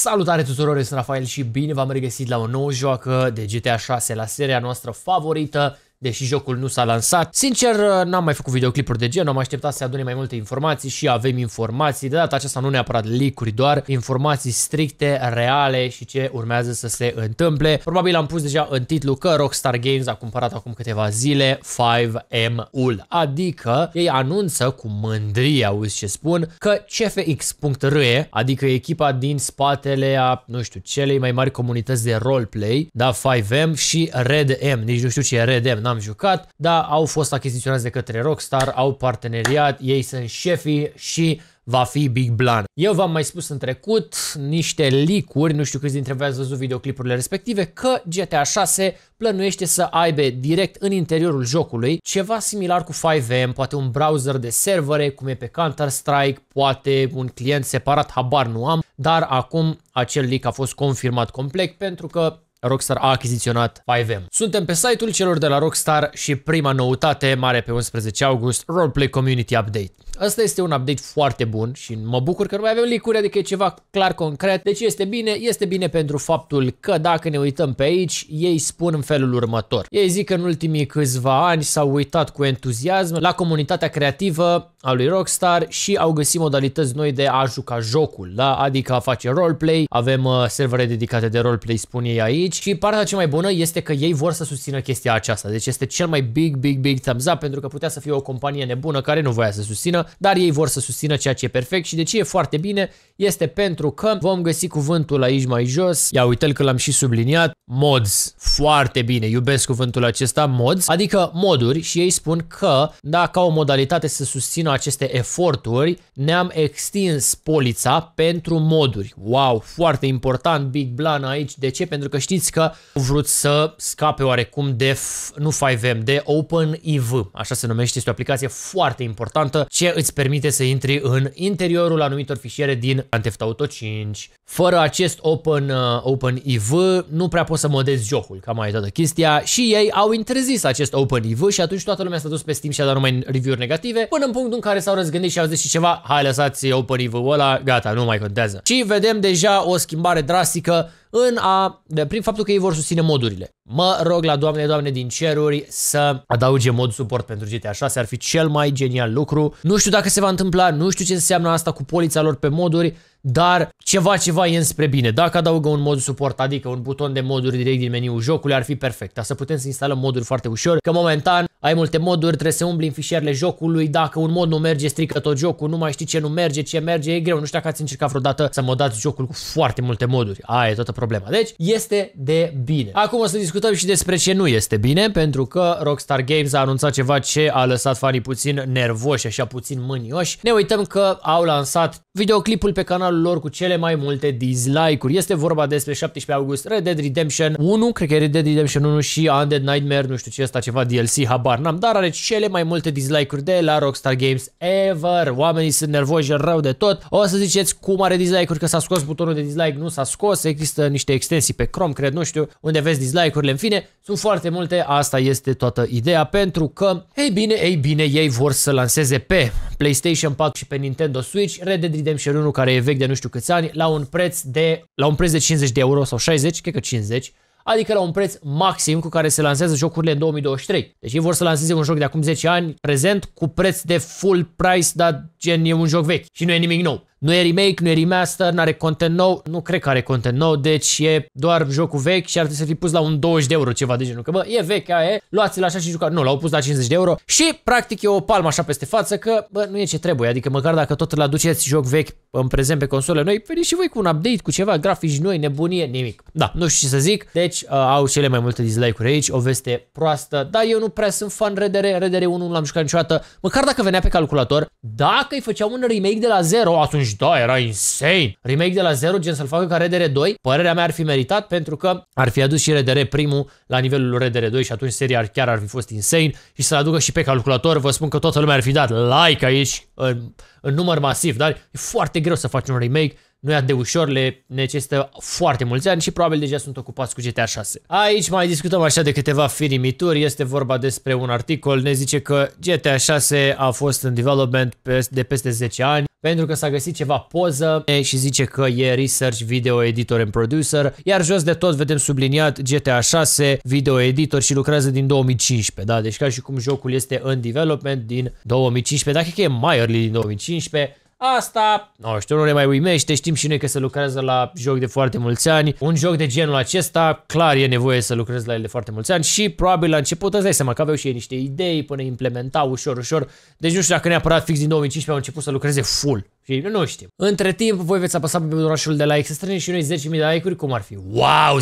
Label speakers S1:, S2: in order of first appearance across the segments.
S1: Salutare tuturor, sunt Rafael și bine v-am regăsit la o nouă joacă de GTA 6, la seria noastră favorită, deși jocul nu s-a lansat. Sincer, n-am mai făcut videoclipuri de gen, am așteptat să adune mai multe informații și avem informații, de data aceasta nu neapărat licuri, doar informații stricte, reale și ce urmează să se întâmple. Probabil am pus deja în titlu că Rockstar Games a cumpărat acum câteva zile 5M-ul, adică ei anunță cu mândrie, auzi ce spun, că CFX.re, adică echipa din spatele a, nu știu, celei mai mari comunități de roleplay, da, 5M și Red M, nici nu știu ce e Red M, n-am jucat, dar au fost achiziționați de către Rockstar, au parteneriat, ei sunt șefii și va fi Big Blan. Eu v-am mai spus în trecut niște licuri, nu știu câți dintre voi ați văzut videoclipurile respective, că GTA 6 plănuiește să aibă direct în interiorul jocului ceva similar cu 5M, poate un browser de servere, cum e pe Counter-Strike, poate un client separat, habar nu am, dar acum acel leak a fost confirmat complet pentru că Rockstar a achiziționat 5M. Suntem pe site-ul celor de la Rockstar și prima noutate mare pe 11 august, Roleplay Community Update. Asta este un update foarte bun și mă bucur că nu mai avem licuri, adică e ceva clar concret. Deci este bine, este bine pentru faptul că dacă ne uităm pe aici, ei spun în felul următor. Ei zic că în ultimii câțiva ani s-au uitat cu entuziasm la comunitatea creativă a lui Rockstar și au găsit modalități noi de a juca jocul, da? adică a face roleplay, avem uh, servere dedicate de roleplay, spun ei aici și partea cea mai bună este că ei vor să susțină chestia aceasta, deci este cel mai big, big, big thumbs up pentru că putea să fie o companie nebună care nu voia să susțină dar ei vor să susțină ceea ce e perfect și de ce e foarte bine este pentru că vom găsi cuvântul aici mai jos. Ia uite că l-am și subliniat. Mods. Foarte bine. Iubesc cuvântul acesta, mods, adică moduri și ei spun că, dacă ca o modalitate să susțină aceste eforturi, ne-am extins polița pentru moduri. Wow, foarte important Big Blan aici. De ce? Pentru că știți că au vrut să scape oarecum de, nu 5M, de OpenEV. Așa se numește. Este o aplicație foarte importantă ce îți permite să intri în interiorul anumitor fișiere din Grand Theft Auto 5. Fără acest Open, uh, Open EV nu prea poți să modezi jocul, cam mai toată chestia. Și ei au interzis acest Open EV și atunci toată lumea s-a dus pe Steam și a dat numai review-uri negative, până în punctul în care s-au răzgândit și au zis și ceva, hai lăsați Open EV-ul ăla, gata, nu mai contează. Și vedem deja o schimbare drastică în a, prin faptul că ei vor susține modurile. Mă rog la Doamne, Doamne din ceruri să adauge mod suport pentru GTA 6, ar fi cel mai genial lucru. Nu știu dacă se va întâmpla, nu știu ce înseamnă asta cu polița lor pe moduri, dar ceva ceva e înspre bine. Dacă adaugă un mod suport, adică un buton de moduri direct din meniul jocului, ar fi perfect. Dar să putem să instalăm moduri foarte ușor, că momentan ai multe moduri, trebuie să umbli în fișierele jocului, dacă un mod nu merge, strică tot jocul, nu mai știi ce nu merge, ce merge, e greu. Nu știu dacă ați încercat vreodată să modați jocul cu foarte multe moduri. Aia e toată problema. Deci, este de bine. Acum o să discutăm și despre ce nu este bine, pentru că Rockstar Games a anunțat ceva ce a lăsat fanii puțin nervoși, așa puțin mânioși. Ne uităm că au lansat videoclipul pe canal canalul lor cu cele mai multe dislike-uri. Este vorba despre 17 august Red Dead Redemption 1, cred că e Red Dead Redemption 1 și Undead Nightmare, nu știu ce asta ceva DLC, habar n-am, dar are cele mai multe dislike-uri de la Rockstar Games ever. Oamenii sunt nervoși rău de tot. O să ziceți cum are dislike-uri, că s-a scos butonul de dislike, nu s-a scos, există niște extensii pe Chrome, cred, nu știu, unde vezi dislike-urile, în fine, sunt foarte multe, asta este toată ideea, pentru că, ei bine, ei bine, ei vor să lanseze pe PlayStation 4 și pe Nintendo Switch Red Dead Redemption 1, care e vechi de nu știu câți ani la un preț de, la un preț de 50 de euro sau 60, cred că 50, adică la un preț maxim cu care se lansează jocurile în 2023. Deci ei vor să lanseze un joc de acum 10 ani prezent cu preț de full price, dar gen e un joc vechi și nu e nimic nou. Nu e remake, nu e remaster, nu are content nou, nu cred că are content nou, deci e doar jocul vechi și ar trebui să fi pus la un 20 de euro ceva de genul. Că bă, e vechi, aia e, luați-l așa și jucați. Nu, l-au pus la 50 de euro și practic e o palmă așa peste față că bă, nu e ce trebuie. Adică măcar dacă tot îl aduceți joc vechi în prezent pe console noi, veniți și voi cu un update, cu ceva, grafici noi, nebunie, nimic. Da, nu știu ce să zic, deci uh, au cele mai multe dislike-uri aici, o veste proastă, dar eu nu prea sunt fan RDR, RDR 1 nu l-am jucat niciodată, măcar dacă venea pe calculator, dacă îi făceau un remake de la zero, atunci deci da, era insane. Remake de la zero, gen să-l facă ca RDR 2, părerea mea ar fi meritat pentru că ar fi adus și RDR primul la nivelul RDR 2 și atunci seria chiar ar fi fost insane și să-l aducă și pe calculator, vă spun că toată lumea ar fi dat like aici în, în număr masiv, dar e foarte greu să faci un remake nu e de ușor, le necesită foarte mulți ani și probabil deja sunt ocupați cu GTA 6. Aici mai discutăm așa de câteva firimituri, este vorba despre un articol, ne zice că GTA 6 a fost în development de peste 10 ani, pentru că s-a găsit ceva poză și zice că e Research Video Editor and Producer, iar jos de tot vedem subliniat GTA 6 Video Editor și lucrează din 2015, da? Deci ca și cum jocul este în development din 2015, dacă e mai early din 2015, Asta, nu știu, nu ne mai uimește, știm și noi că se lucrează la joc de foarte mulți ani. Un joc de genul acesta, clar e nevoie să lucrezi la el de foarte mulți ani și probabil la început, îți dai seama că aveau și ei niște idei până implementau ușor, ușor. Deci nu știu dacă neapărat fix din 2015 au început să lucreze full subscribe, nu știm. Între timp, voi veți apăsa pe butonul de like să strângem și noi 10.000 de like-uri, cum ar fi? Wow,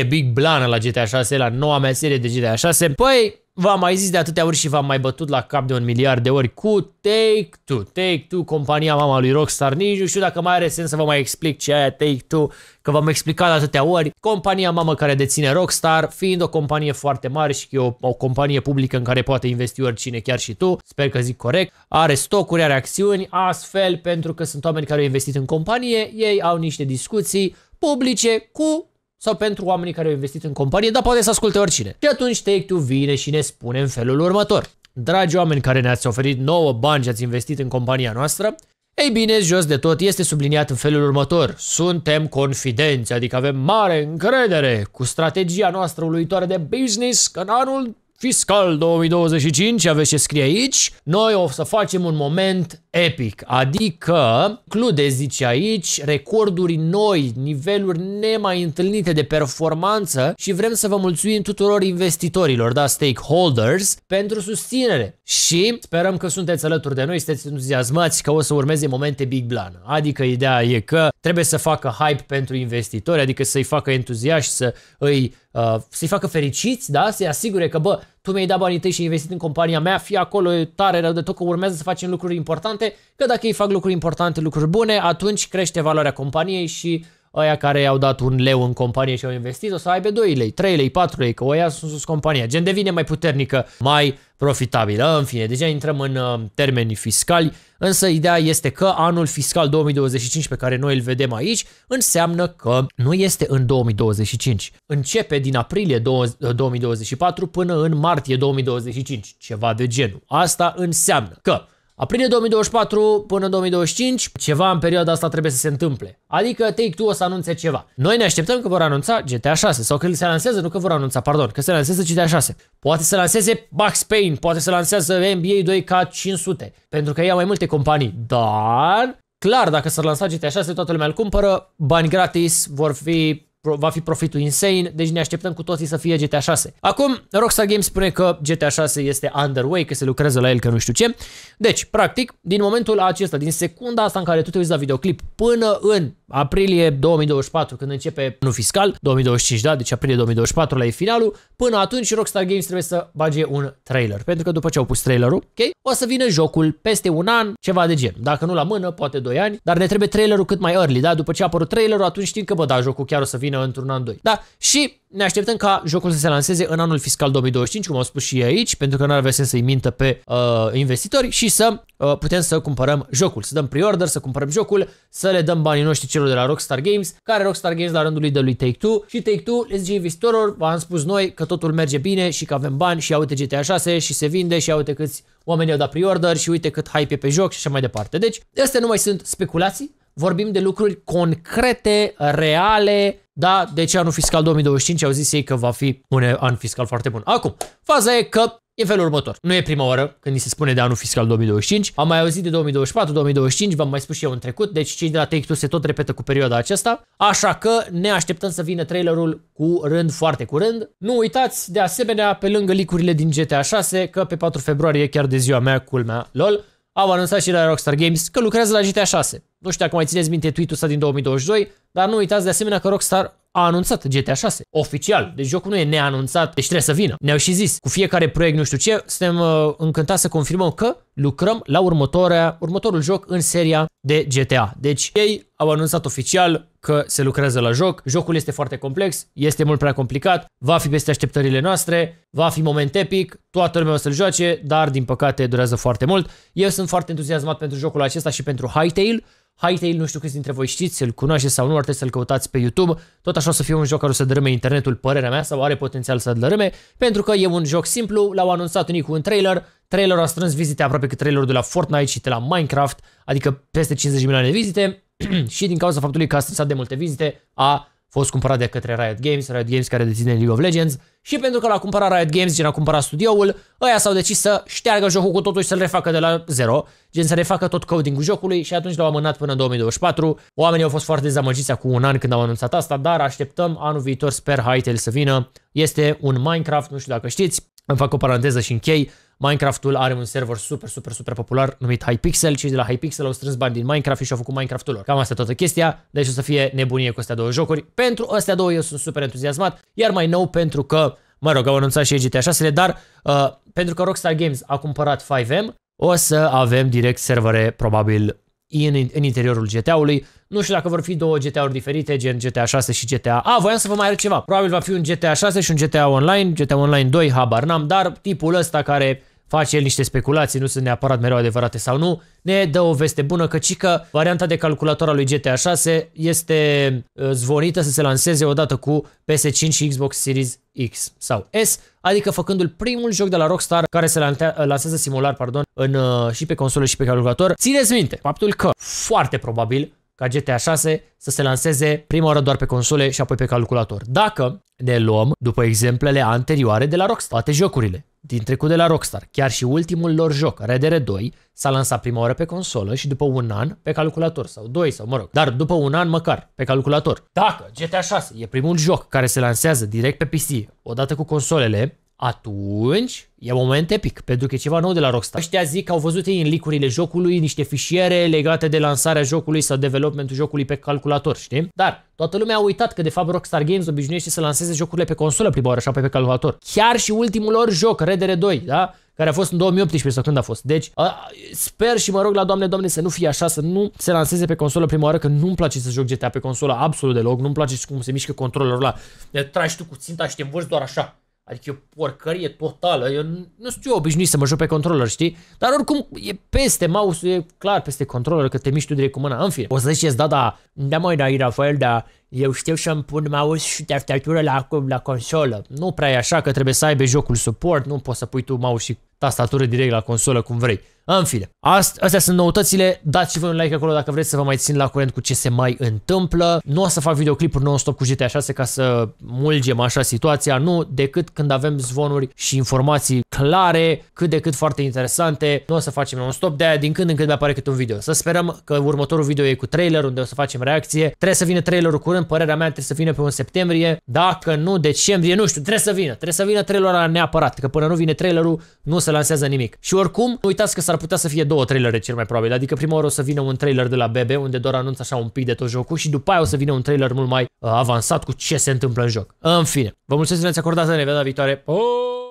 S1: 10.000 big blană la GTA 6, la noua mea serie de GTA 6. Păi, V-am mai zis de atâtea ori și v-am mai bătut la cap de un miliard de ori cu Take-Two. Take-Two, compania mama lui Rockstar, nici nu știu dacă mai are sens să vă mai explic ce aia Take-Two, că v-am explicat de atâtea ori. Compania mamă care deține Rockstar, fiind o companie foarte mare și e o, o companie publică în care poate investi oricine, chiar și tu, sper că zic corect, are stocuri, are acțiuni, astfel pentru pentru că sunt oameni care au investit în companie, ei au niște discuții publice cu sau pentru oamenii care au investit în companie, dar poate să asculte oricine. Și atunci Take-Two vine și ne spune în felul următor. Dragi oameni care ne-ați oferit nouă bani și ați investit în compania noastră, ei bine, jos de tot este subliniat în felul următor. Suntem confidenți, adică avem mare încredere cu strategia noastră uluitoare de business că în anul Fiscal 2025, aveți ce scrie aici, noi o să facem un moment epic, adică include, zice aici, recorduri noi, niveluri nemai întâlnite de performanță și vrem să vă mulțumim tuturor investitorilor, da, stakeholders, pentru susținere și sperăm că sunteți alături de noi, sunteți entuziasmați că o să urmeze momente big plan. adică ideea e că trebuie să facă hype pentru investitori, adică să-i facă entuziaști, să îi uh, să-i facă fericiți, da? să-i asigure că, bă, tu mi-ai dat banii tăi și ai investit în compania mea, fii acolo e tare rău de tot că urmează să facem lucruri importante, că dacă ei fac lucruri importante, lucruri bune, atunci crește valoarea companiei și Aia care i-au dat un leu în companie și au investit o să aibă 2 lei, 3 lei, 4 lei, că oia sunt sus compania. Gen devine mai puternică, mai profitabilă. În fine, deja intrăm în uh, termeni fiscali, însă ideea este că anul fiscal 2025 pe care noi îl vedem aici înseamnă că nu este în 2025. Începe din aprilie 2024 uh, până în martie 2025, ceva de genul. Asta înseamnă că Aprilie 2024 până 2025, ceva în perioada asta trebuie să se întâmple. Adică Take-Two o să anunțe ceva. Noi ne așteptăm că vor anunța GTA 6 sau că se lansează, nu că vor anunța, pardon, că se lansează GTA 6. Poate să lanseze Max Payne, poate să lansează NBA 2K500, pentru că ia mai multe companii. Dar clar, dacă s-ar lansa GTA 6, toată lumea îl cumpără, bani gratis, vor fi va fi profitul insane, deci ne așteptăm cu toții să fie GTA 6. Acum, Rockstar Games spune că GTA 6 este underway, că se lucrează la el, că nu știu ce. Deci, practic, din momentul acesta, din secunda asta în care tu te uiți la videoclip până în aprilie 2024 când începe nu fiscal, 2025, da, deci aprilie 2024 la e finalul, până atunci Rockstar Games trebuie să bage un trailer, pentru că după ce au pus trailerul, ok, o să vină jocul peste un an, ceva de gen, dacă nu la mână, poate 2 ani, dar ne trebuie trailerul cât mai early, da, după ce a apărut trailerul, atunci știm că, bă, da, jocul chiar o să vină într-un an, doi, da, și ne așteptăm ca jocul să se lanseze în anul fiscal 2025, cum am spus și aici, pentru că nu avea sens să-i mintă pe uh, investitori și să uh, putem să cumpărăm jocul, să dăm pre-order, să cumpărăm jocul, să le dăm banii noștri celor de la Rockstar Games, care Rockstar Games la rândul lui de lui Take-Two și Take-Two le zice investitorilor, v-am spus noi că totul merge bine și că avem bani și uite GTA 6 și se vinde și uite câți oamenii au dat pre-order și uite cât hype e pe joc și așa mai departe. Deci, astea nu mai sunt speculații, vorbim de lucruri concrete, reale, da, deci anul fiscal 2025 au zis ei că va fi un an fiscal foarte bun. Acum, faza e că E felul următor. Nu e prima oară când ni se spune de anul fiscal 2025. Am mai auzit de 2024-2025, v-am mai spus și eu în trecut, deci cei de la take se tot repetă cu perioada aceasta. Așa că ne așteptăm să vină trailerul cu rând foarte curând. Nu uitați, de asemenea, pe lângă licurile din GTA 6, că pe 4 februarie, chiar de ziua mea, culmea, lol, au anunțat și la Rockstar Games că lucrează la GTA 6. Nu știu dacă mai țineți minte tweet-ul ăsta din 2022, dar nu uitați de asemenea că Rockstar a anunțat GTA 6, oficial. Deci jocul nu e neanunțat, deci trebuie să vină. Ne-au și zis, cu fiecare proiect nu știu ce, suntem uh, încântați să confirmăm că lucrăm la următoarea, următorul joc în seria de GTA. Deci ei au anunțat oficial că se lucrează la joc. Jocul este foarte complex, este mult prea complicat, va fi peste așteptările noastre, va fi moment epic, toată lumea o să-l joace, dar din păcate durează foarte mult. Eu sunt foarte entuziasmat pentru jocul acesta și pentru Hightail. Hytale, nu știu câți dintre voi știți, îl cunoașteți sau nu, ar trebui să-l căutați pe YouTube. Tot așa o să fie un joc care o să dărâme internetul, părerea mea, sau are potențial să dărâme, pentru că e un joc simplu, l-au anunțat unii cu un trailer, trailerul a strâns vizite aproape cât trailerul de la Fortnite și de la Minecraft, adică peste 50 milioane de vizite, și din cauza faptului că a strâns de multe vizite, a fost cumpărat de către Riot Games, Riot Games care deține League of Legends și pentru că l-a cumpărat Riot Games, gen a cumpărat studioul, ăia s-au decis să șteargă jocul cu totul și să-l refacă de la zero, gen să refacă tot coding-ul jocului și atunci l-au amânat până în 2024. Oamenii au fost foarte dezamăgiți acum un an când au anunțat asta, dar așteptăm anul viitor, sper Hytale să vină. Este un Minecraft, nu știu dacă știți, îmi fac o paranteză și închei. Minecraftul are un server super, super, super popular numit Hypixel. Cei de la Hypixel au strâns bani din Minecraft și au făcut Minecraftul lor. Cam asta toată chestia, deci o să fie nebunie cu astea două jocuri. Pentru astea două eu sunt super entuziasmat, iar mai nou pentru că, mă rog, au anunțat și GTA 6 dar uh, pentru că Rockstar Games a cumpărat 5M, o să avem direct servere probabil în, în interiorul GTA-ului. Nu știu dacă vor fi două GTA-uri diferite, gen GTA 6 și GTA... A, voiam să vă mai arăt ceva. Probabil va fi un GTA 6 și un GTA Online, GTA Online 2, habar n-am, dar tipul ăsta care face el niște speculații, nu sunt neapărat mereu adevărate sau nu, ne dă o veste bună că că varianta de calculator a lui GTA 6 este uh, zvonită să se lanseze odată cu PS5 și Xbox Series X sau S, adică făcându-l primul joc de la Rockstar care se uh, lansează simular pardon, în, uh, și pe console și pe calculator. Țineți minte faptul că foarte probabil ca GTA 6 să se lanseze prima oară doar pe console și apoi pe calculator. Dacă ne luăm, după exemplele anterioare de la Rockstar, toate jocurile din trecut de la Rockstar, chiar și ultimul lor joc, Red Dead 2, s-a lansat prima oară pe consolă și după un an pe calculator sau doi sau mă rog, dar după un an măcar pe calculator. Dacă GTA 6 e primul joc care se lansează direct pe PC odată cu consolele, atunci e moment epic, pentru că e ceva nou de la Rockstar. Ăștia zic că au văzut ei în licurile jocului niște fișiere legate de lansarea jocului sau developmentul jocului pe calculator, știi? Dar toată lumea a uitat că de fapt Rockstar Games obișnuiește să lanseze jocurile pe consolă prima oară, așa pe, pe calculator. Chiar și ultimul lor joc, Red Dead 2, da? care a fost în 2018 sau când a fost. Deci, a, sper și mă rog la Doamne, Doamne, să nu fie așa, să nu se lanseze pe consolă prima oară, că nu-mi place să joc GTA pe consolă absolut deloc, nu-mi place cum se mișcă controllerul ăla. tragi tu cu ținta și te doar așa. Adică e o porcărie totală. Eu nu știu obișnuit să mă joc pe controller, știi? Dar oricum e peste, mouse e clar peste controller că te miști tu direct cu mâna. În fine. O să ziceți, da, da, da mai da, Rafael, da, eu știu să-mi pun mouse și tastatură la, la consolă. Nu prea e așa că trebuie să aibă jocul suport, nu poți să pui tu mouse și tastatură direct la consolă cum vrei. În fine, astea sunt noutățile. Dați și voi un like acolo dacă vreți să vă mai țin la curent cu ce se mai întâmplă. Nu o să fac videoclipuri non-stop cu GTA 6 ca să mulgem așa situația, nu, decât când avem zvonuri și informații clare, cât de cât foarte interesante. Nu o să facem non-stop, de-aia din când în când mi apare câte un video. Să sperăm că următorul video e cu trailer unde o să facem reacție. Trebuie să vină trailerul curând, părerea mea trebuie să vină pe un septembrie, dacă nu decembrie, nu știu, trebuie să vină. Trebuie să vină trailerul neapărat, că până nu vine trailerul nu se lansează nimic. Și oricum, nu uitați că s-ar ar putea să fie două trailere cel mai probabil. Adică prima oară o să vină un trailer de la BB unde doar anunță așa un pic de tot jocul și după aia o să vină un trailer mult mai uh, avansat cu ce se întâmplă în joc. În fine, vă mulțumesc că ne-ați acordat, ne vedem la viitoare. Oh!